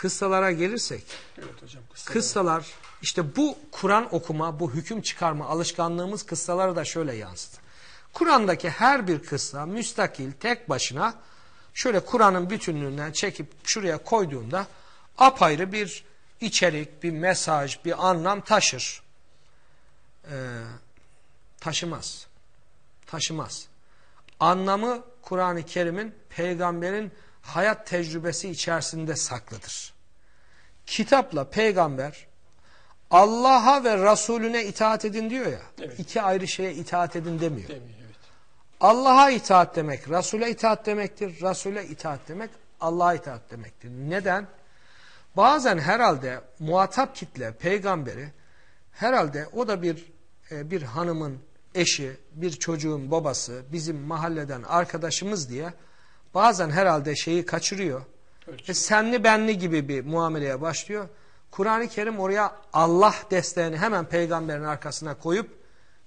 kıssalara gelirsek, evet hocam, kıssalar. kıssalar işte bu Kur'an okuma, bu hüküm çıkarma alışkanlığımız kıssalara da şöyle yansıdı. Kur'an'daki her bir kıssa müstakil tek başına şöyle Kur'an'ın bütünlüğünden çekip şuraya koyduğunda apayrı bir içerik, bir mesaj, bir anlam taşır. Ee, taşımaz. Taşımaz. Anlamı Kur'an-ı Kerim'in peygamberin hayat tecrübesi içerisinde saklıdır. Kitapla peygamber Allah'a ve Resulüne itaat edin diyor ya. Evet. İki ayrı şeye itaat edin demiyor. demiyor evet. Allah'a itaat demek, Resul'e itaat demektir. Resul'e itaat demek, Allah'a itaat demektir. Neden? Bazen herhalde muhatap kitle peygamberi herhalde o da bir e, bir hanımın eşi, bir çocuğun babası, bizim mahalleden arkadaşımız diye bazen herhalde şeyi kaçırıyor. Ölçüm. E senli benli gibi bir muameleye başlıyor. Kur'an-ı Kerim oraya Allah desteğini hemen peygamberin arkasına koyup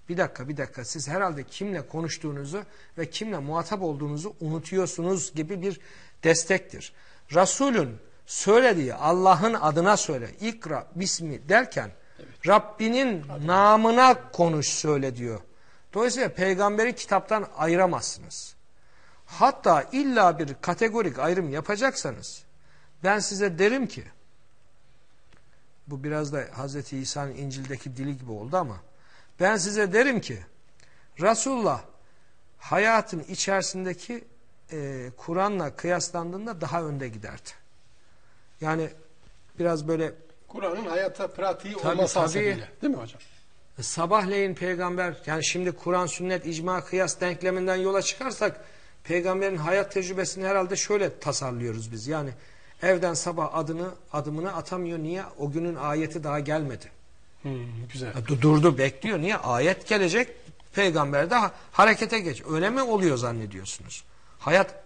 bir dakika bir dakika siz herhalde kimle konuştuğunuzu ve kimle muhatap olduğunuzu unutuyorsunuz gibi bir destektir. Resulün söylediği Allah'ın adına söyle ikra bismi derken evet. Rabbinin Hadi. namına konuş söyle diyor. Dolayısıyla peygamberi kitaptan ayıramazsınız. Hatta illa bir kategorik ayrım yapacaksanız ben size derim ki bu biraz da Hazreti İsa'nın İncil'deki dili gibi oldu ama ben size derim ki Resulullah hayatın içerisindeki e, Kur'an'la kıyaslandığında daha önde giderdi. Yani biraz böyle Kur'an'ın hayata pratiği tabii, olması değil mi hocam? E, sabahleyin peygamber yani şimdi Kur'an sünnet icma kıyas denkleminden yola çıkarsak peygamberin hayat tecrübesini herhalde şöyle tasarlıyoruz biz. Yani evden sabah adını adımını atamıyor. Niye? O günün ayeti daha gelmedi. Hmm, güzel. E, durdu bekliyor. Niye? Ayet gelecek. Peygamber de harekete geç. Öyle mi oluyor zannediyorsunuz? Hayat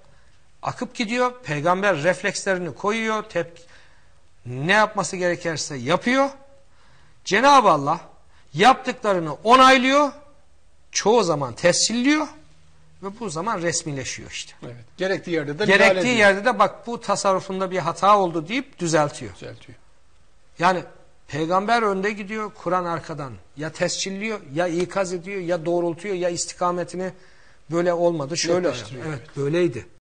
akıp gidiyor. Peygamber reflekslerini koyuyor. Tepki, ne yapması gerekirse yapıyor. Cenab-ı Allah yaptıklarını onaylıyor. Çoğu zaman tescilliyor. Ve bu zaman resmileşiyor işte. Evet. Gerektiği yerde de Gerektiği yerde de bak bu tasarrufunda bir hata oldu deyip düzeltiyor. Düzeltiyor. Yani peygamber önde gidiyor, Kur'an arkadan. Ya tescilliyor, ya ikaz ediyor, ya doğrultuyor, ya istikametini böyle olmadı, şöyle. Evet, evet, böyleydi.